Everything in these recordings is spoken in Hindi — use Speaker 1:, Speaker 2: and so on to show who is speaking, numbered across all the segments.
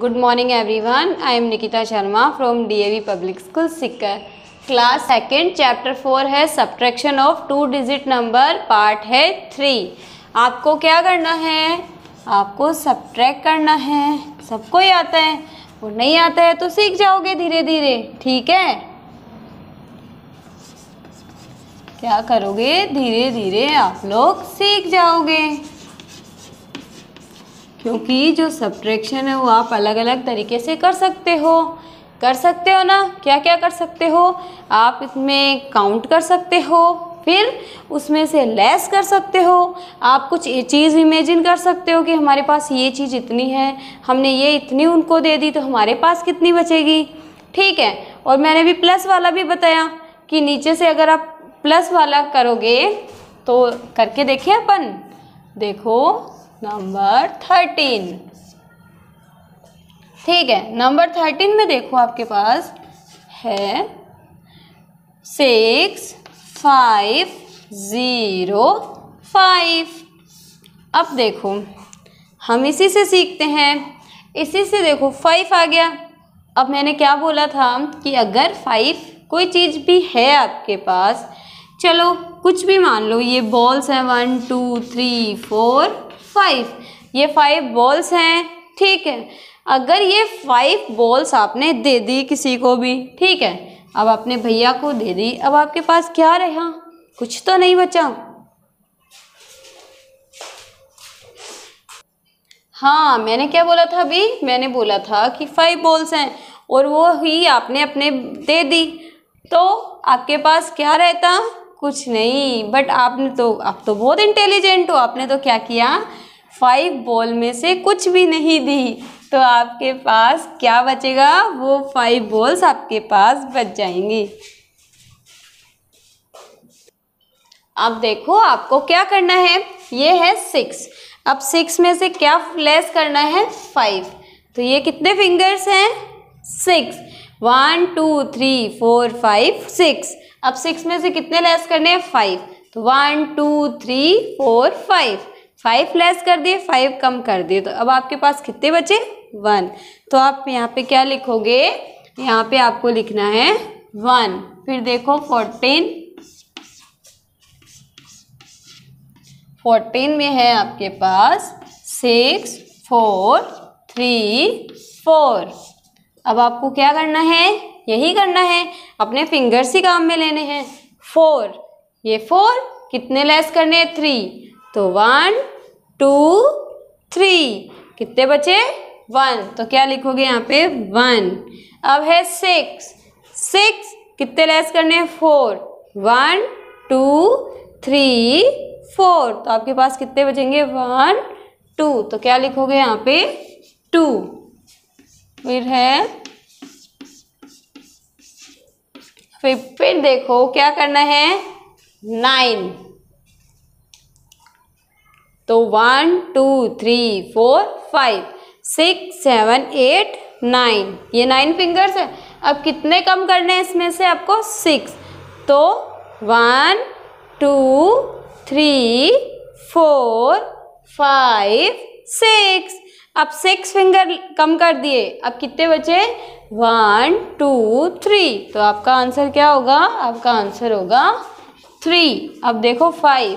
Speaker 1: good morning everyone I am Nikita Sharma from D A V public school Sikar class second chapter four है subtraction of two digit number part है थ्री आपको क्या करना है आपको सब्ट्रैक करना है सबको ही आता है वो नहीं आता है तो सीख जाओगे धीरे धीरे ठीक है क्या करोगे धीरे धीरे आप लोग सीख जाओगे क्योंकि जो सब्ट्रैक्शन है वो आप अलग अलग तरीके से कर सकते हो कर सकते हो ना क्या क्या कर सकते हो आप इसमें काउंट कर सकते हो फिर उसमें से लेस कर सकते हो आप कुछ ये चीज़ इमेजिन कर सकते हो कि हमारे पास ये चीज़ इतनी है हमने ये इतनी उनको दे दी तो हमारे पास कितनी बचेगी ठीक है और मैंने भी प्लस वाला भी बताया कि नीचे से अगर आप प्लस वाला करोगे तो करके देखिए अपन देखो नंबर थर्टीन ठीक है नंबर थर्टीन में देखो आपके पास है सिक्स फाइव ज़ीरो फाइव अब देखो हम इसी से सीखते हैं इसी से देखो फाइव आ गया अब मैंने क्या बोला था कि अगर फाइव कोई चीज़ भी है आपके पास चलो कुछ भी मान लो ये बॉल्स हैं one two three four five ये फाइव बॉल्स हैं ठीक है अगर ये फाइव बॉल्स आपने दे दी किसी को भी ठीक है अब आपने भैया को दे दी अब आपके पास क्या रहा कुछ तो नहीं बचा हाँ मैंने क्या बोला था अभी मैंने बोला था कि फाइव बॉल्स हैं और वो ही आपने अपने दे दी तो आपके पास क्या रहता कुछ नहीं बट आपने तो आप तो बहुत इंटेलिजेंट हो आपने तो क्या किया फाइव बॉल में से कुछ भी नहीं दी तो आपके पास क्या बचेगा वो फाइव बॉल्स आपके पास बच जाएंगी अब देखो आपको क्या करना है ये है सिक्स अब सिक्स में से क्या लेस करना है फाइव तो ये कितने फिंगर्स हैं six one two three four five six अब सिक्स में से कितने लेस करने हैं फाइव तो one two three four five five less कर दिए फाइव कम कर दिए तो अब आपके पास कितने बचे वन तो आप यहाँ पे क्या लिखोगे यहाँ पे आपको लिखना है वन फिर देखो फोर्टीन फोर्टीन में है आपके पास सिक्स फोर थ्री फोर अब आपको क्या करना है यही करना है अपने फिंगर्स ही काम में लेने हैं फोर ये फोर कितने लेस करने हैं थ्री तो वन टू थ्री कितने बचे वन तो क्या लिखोगे यहाँ पे वन अब है सिक्स सिक्स कितने लेस करने हैं four one two three four तो आपके पास कितने बचेंगे वन टू तो क्या लिखोगे यहाँ पे टू फिर है फिर फिर देखो क्या करना है नाइन तो one two three four five six seven eight nine ये नाइन फिंगर्स है अब कितने कम करने हैं इसमें से आपको सिक्स तो one two three four five six अब सिक्स फिंगर कम कर दिए अब कितने बचे वन टू थ्री तो आपका आंसर क्या होगा आपका आंसर होगा थ्री अब देखो फाइव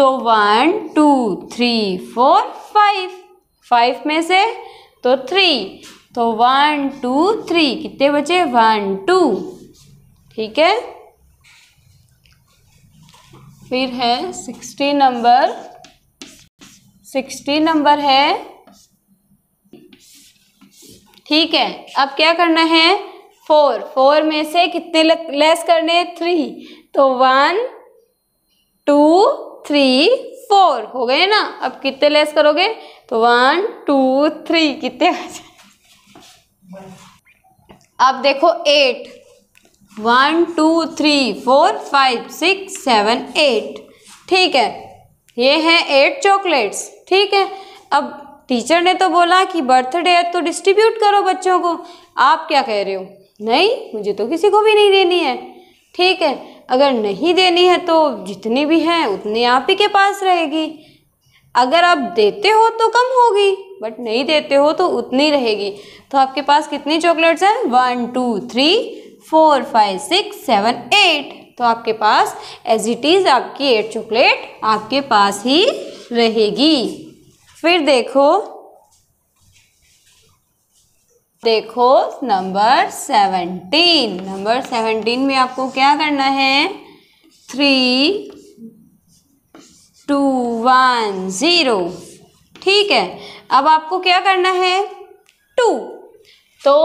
Speaker 1: तो one two three four five five में से तो थ्री तो वन टू थ्री कितने बचे वन टू ठीक है फिर है सिक्सटी नंबर सिक्सटी नंबर है ठीक है अब क्या करना है फोर फोर में से कितने लेस करने थ्री तो वन टू थ्री फोर हो गए ना अब कितने लेस करोगे तो वन टू थ्री कितने अब देखो eight one two three four five six seven eight ठीक है ये है एट चॉकलेट्स ठीक है अब टीचर ने तो बोला कि बर्थडे है तो डिस्ट्रीब्यूट करो बच्चों को आप क्या कह रहे हो नहीं मुझे तो किसी को भी नहीं देनी है ठीक है अगर नहीं देनी है तो जितनी भी हैं उतनी आप ही के पास रहेगी अगर आप देते हो तो कम होगी बट नहीं देते हो तो उतनी रहेगी तो आपके पास कितनी चॉकलेट्स हैं one two three four five six seven eight तो आपके पास एज इट इज़ आपकी एट चॉकलेट आपके पास ही रहेगी फिर देखो देखो नंबर सेवनटीन नंबर सेवनटीन में आपको क्या करना है थ्री टू वन ज़ीरो ठीक है अब आपको क्या करना है टू तो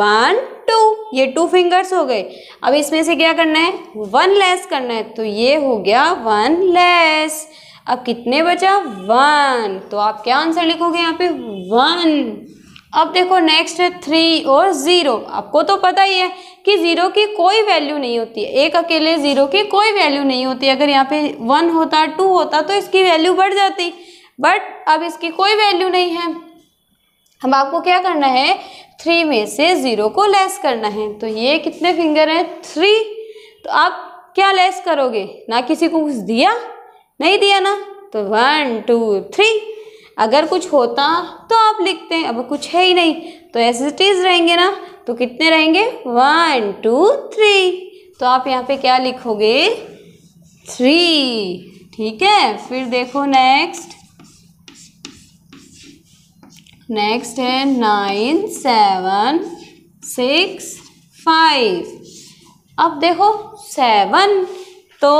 Speaker 1: वन टू ये टू फिंगर्स हो गए अब इसमें से क्या करना है वन लेस करना है तो ये हो गया वन लेस अब कितने बचा वन तो आप क्या आंसर लिखोगे यहाँ पे वन अब देखो नेक्स्ट है थ्री और ज़ीरो आपको तो पता ही है कि ज़ीरो की कोई वैल्यू नहीं होती है एक अकेले ज़ीरो की कोई वैल्यू नहीं होती अगर यहाँ पे वन होता टू होता तो इसकी वैल्यू बढ़ जाती बट अब इसकी कोई वैल्यू नहीं है अब आपको क्या करना है थ्री में से ज़ीरो को लेस करना है तो ये कितने फिंगर हैं थ्री तो आप क्या लेस करोगे ना किसी को कुछ दिया नहीं दिया ना तो वन टू थ्री अगर कुछ होता तो आप लिखते हैं अब कुछ है ही नहीं तो एस टीज रहेंगे ना तो कितने रहेंगे वन टू थ्री तो आप यहाँ पे क्या लिखोगे थ्री ठीक है फिर देखो नेक्स्ट नेक्स्ट है नाइन सेवन सिक्स फाइव अब देखो सेवन तो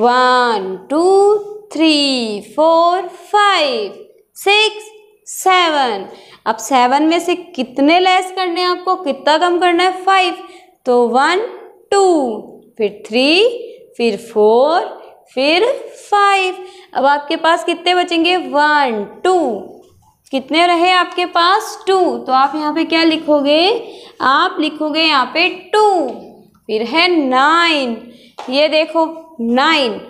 Speaker 1: one two three four five six seven अब सेवन में से कितने लेस करने हैं आपको कितना कम करना है फाइव तो वन टू फिर थ्री फिर फोर फिर फाइव अब आपके पास कितने बचेंगे वन टू कितने रहे आपके पास टू तो आप यहाँ पे क्या लिखोगे आप लिखोगे यहाँ पे टू फिर है नाइन ये देखो nine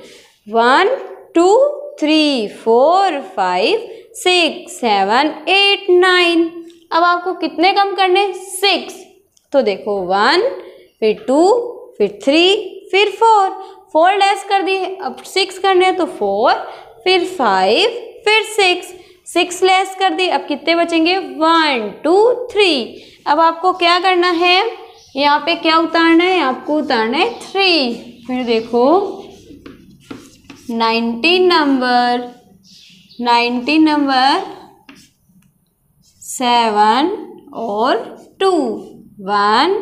Speaker 1: one two three four five six seven eight nine अब आपको कितने कम करने सिक्स तो देखो वन फिर टू फिर थ्री फिर फोर फोर लेस कर दिए अब सिक्स करने तो फोर फिर फाइव फिर सिक्स सिक्स लेस कर दिए अब कितने बचेंगे वन टू थ्री अब आपको क्या करना है यहाँ पे क्या उतारना है आपको उतारना है थ्री फिर देखो nineteen number nineteen number seven और टू वन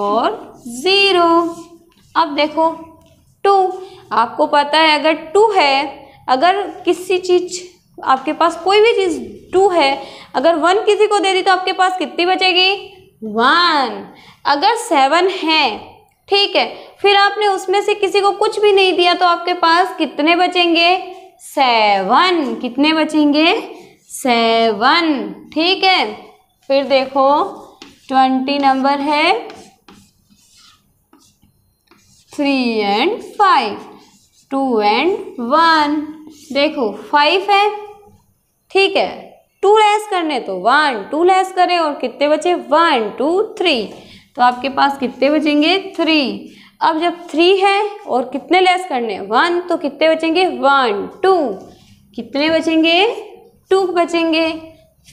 Speaker 1: और ज़ीरो अब देखो टू आपको पता है अगर टू है अगर किसी चीज़ आपके पास कोई भी चीज़ टू है अगर वन किसी को दे दी तो आपके पास कितनी बचेगी वन अगर सेवन है ठीक है फिर आपने उसमें से किसी को कुछ भी नहीं दिया तो आपके पास कितने बचेंगे सेवन कितने बचेंगे सेवन ठीक है फिर देखो ट्वेंटी नंबर है three and five two and one देखो फाइव है ठीक है टू लेस करने तो वन टू लेस करें और कितने बचे वन टू थ्री तो आपके पास कितने बचेंगे थ्री अब जब थ्री है और कितने लेस करने हैं वन तो कितने बचेंगे वन टू कितने बचेंगे टू बचेंगे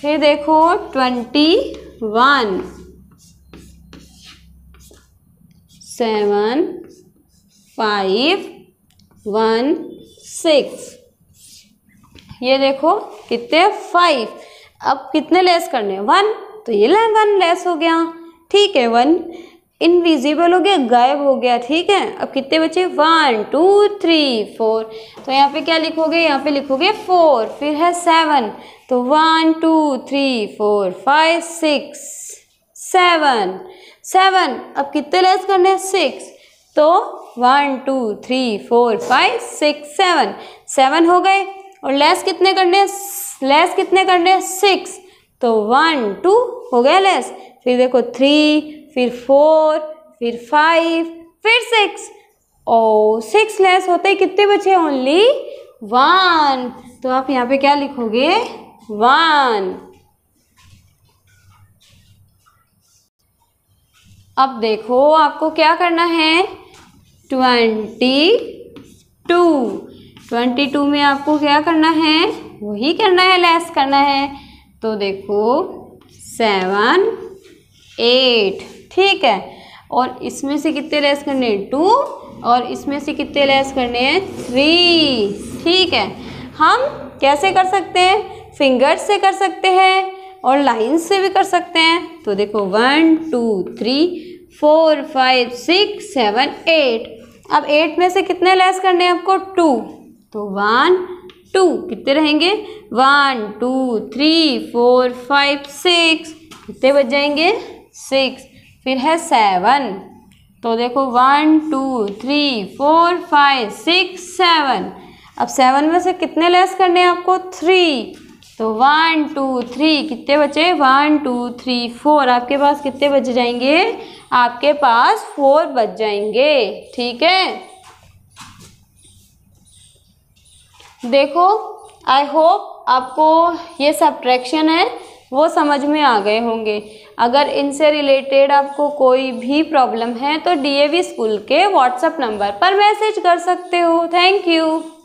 Speaker 1: फिर देखो twenty one seven five one six ये देखो कितने फाइव अब कितने लेस करने वन तो ये वन लेस हो गया ठीक है वन इनविजिबल हो गया गायब हो गया ठीक है अब कितने बचे वन टू थ्री फोर तो यहाँ पे क्या लिखोगे यहाँ पे लिखोगे फोर फिर है सेवन तो one two three four five six seven seven अब कितने लेस करने हैं सिक्स तो one two three four five six seven seven हो गए और लेस कितने करने लेस कितने करने हैं सिक्स तो वन टू हो गया लेस फिर देखो थ्री फिर फोर फिर फाइव फिर सिक्स ओ सिक्स लेस होते कितने बचे ओनली वन तो आप यहाँ पे क्या लिखोगे वन अब देखो आपको क्या करना है ट्वेंटी टू ट्वेंटी टू में आपको क्या करना है वही करना है लेस करना है तो देखो सेवन एट ठीक है और इसमें से कितने लेस करने हैं टू और इसमें से कितने लेस करने हैं थ्री ठीक है हम कैसे कर सकते हैं फिंगर्स से कर सकते हैं और लाइन्स से भी कर सकते हैं तो देखो one two three four five six seven eight अब एट में से कितने लेस करने हैं आपको टू तो वन टू कितने रहेंगे one two three four five six कितने बच जाएंगे सिक्स फिर है सेवन तो देखो one two three four five six seven अब सेवन में से कितने लेस करने हैं आपको थ्री तो वन टू थ्री कितने बचे वन टू थ्री फोर आपके पास कितने बच जाएंगे आपके पास फोर बच जाएंगे ठीक है देखो आई होप आपको ये सब्ट्रैक्शन है वो समझ में आ गए होंगे अगर इनसे रिलेटेड आपको कोई भी प्रॉब्लम है तो डीएवी स्कूल के व्हाट्सअप नंबर पर मैसेज कर सकते हो थैंक यू